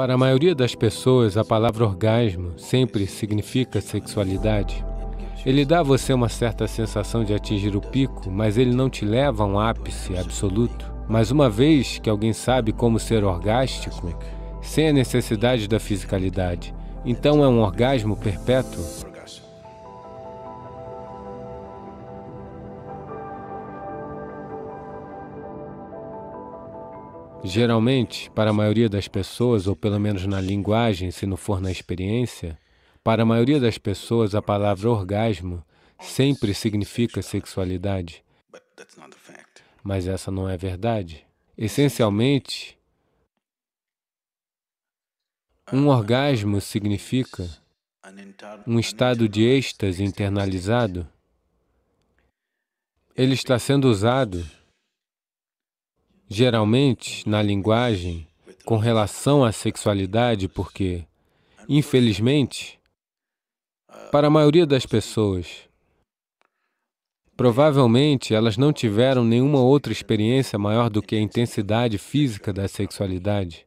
Para a maioria das pessoas, a palavra orgasmo sempre significa sexualidade. Ele dá a você uma certa sensação de atingir o pico, mas ele não te leva a um ápice absoluto. Mas uma vez que alguém sabe como ser orgástico, sem a necessidade da fisicalidade, então é um orgasmo perpétuo. Geralmente, para a maioria das pessoas, ou pelo menos na linguagem, se não for na experiência, para a maioria das pessoas, a palavra orgasmo sempre significa sexualidade. Mas essa não é verdade. Essencialmente, um orgasmo significa um estado de êxtase internalizado. Ele está sendo usado geralmente na linguagem com relação à sexualidade, porque, infelizmente, para a maioria das pessoas, provavelmente elas não tiveram nenhuma outra experiência maior do que a intensidade física da sexualidade.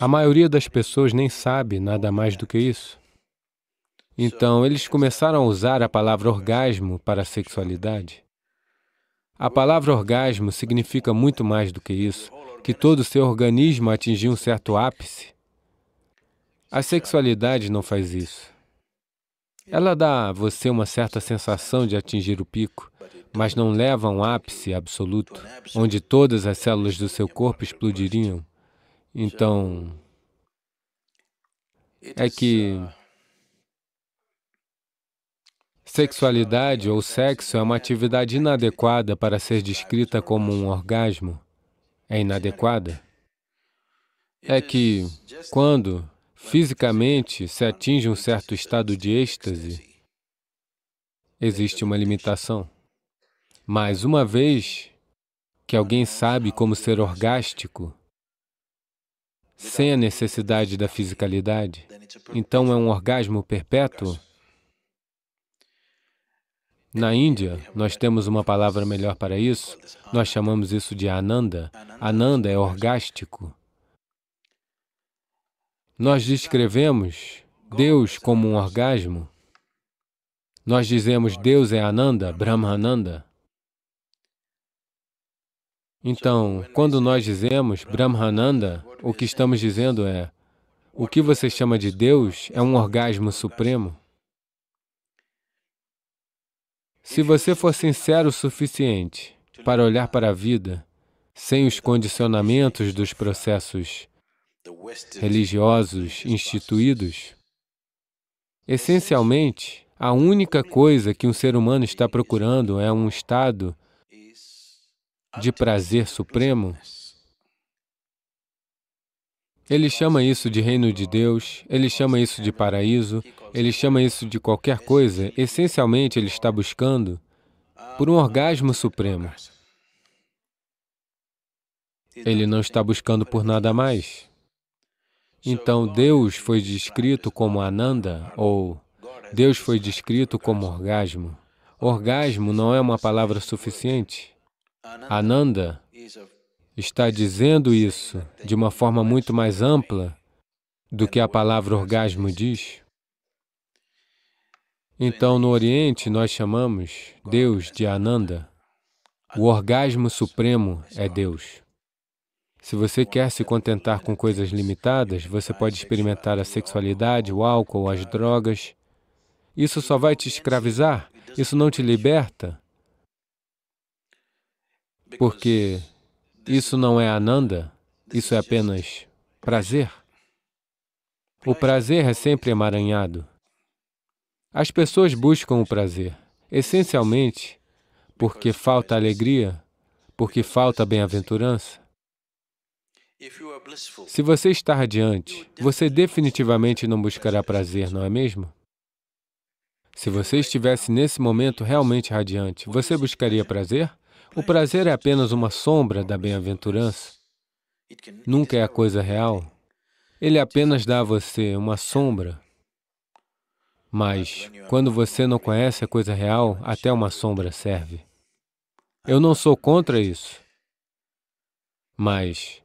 A maioria das pessoas nem sabe nada mais do que isso. Então, eles começaram a usar a palavra orgasmo para a sexualidade. A palavra orgasmo significa muito mais do que isso, que todo o seu organismo atingiu um certo ápice. A sexualidade não faz isso. Ela dá a você uma certa sensação de atingir o pico, mas não leva a um ápice absoluto, onde todas as células do seu corpo explodiriam. Então, é que Sexualidade ou sexo é uma atividade inadequada para ser descrita como um orgasmo. É inadequada. É que, quando fisicamente se atinge um certo estado de êxtase, existe uma limitação. Mas uma vez que alguém sabe como ser orgástico, sem a necessidade da fisicalidade, então é um orgasmo perpétuo, na Índia, nós temos uma palavra melhor para isso. Nós chamamos isso de Ananda. Ananda é orgástico. Nós descrevemos Deus como um orgasmo. Nós dizemos Deus é Ananda, Brahmananda. Então, quando nós dizemos Brahmananda, o que estamos dizendo é o que você chama de Deus é um orgasmo supremo. Se você for sincero o suficiente para olhar para a vida sem os condicionamentos dos processos religiosos instituídos, essencialmente, a única coisa que um ser humano está procurando é um estado de prazer supremo ele chama isso de reino de Deus, ele chama isso de paraíso, ele chama isso de qualquer coisa. Essencialmente, ele está buscando por um orgasmo supremo. Ele não está buscando por nada mais. Então, Deus foi descrito como Ananda, ou Deus foi descrito como orgasmo. Orgasmo não é uma palavra suficiente. Ananda está dizendo isso de uma forma muito mais ampla do que a palavra orgasmo diz. Então, no Oriente, nós chamamos Deus de Ananda. O orgasmo supremo é Deus. Se você quer se contentar com coisas limitadas, você pode experimentar a sexualidade, o álcool, as drogas. Isso só vai te escravizar, isso não te liberta. Porque isso não é ananda, isso é apenas prazer. O prazer é sempre emaranhado. As pessoas buscam o prazer, essencialmente porque falta alegria, porque falta bem-aventurança. Se você está radiante, você definitivamente não buscará prazer, não é mesmo? Se você estivesse nesse momento realmente radiante, você buscaria prazer? O prazer é apenas uma sombra da bem-aventurança. Nunca é a coisa real. Ele apenas dá a você uma sombra. Mas, quando você não conhece a coisa real, até uma sombra serve. Eu não sou contra isso. Mas,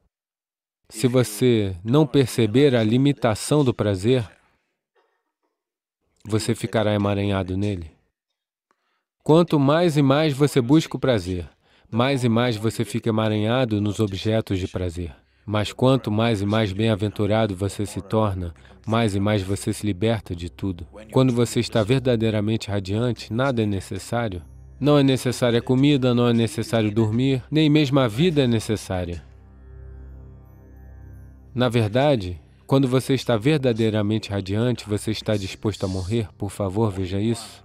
se você não perceber a limitação do prazer, você ficará emaranhado nele. Quanto mais e mais você busca o prazer, mais e mais você fica emaranhado nos objetos de prazer. Mas quanto mais e mais bem-aventurado você se torna, mais e mais você se liberta de tudo. Quando você está verdadeiramente radiante, nada é necessário. Não é necessária comida, não é necessário dormir, nem mesmo a vida é necessária. Na verdade, quando você está verdadeiramente radiante, você está disposto a morrer, por favor, veja isso.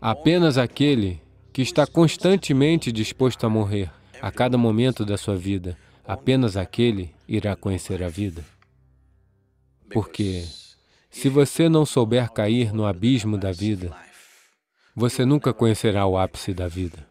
Apenas aquele que está constantemente disposto a morrer a cada momento da sua vida. Apenas aquele irá conhecer a vida. Porque se você não souber cair no abismo da vida, você nunca conhecerá o ápice da vida.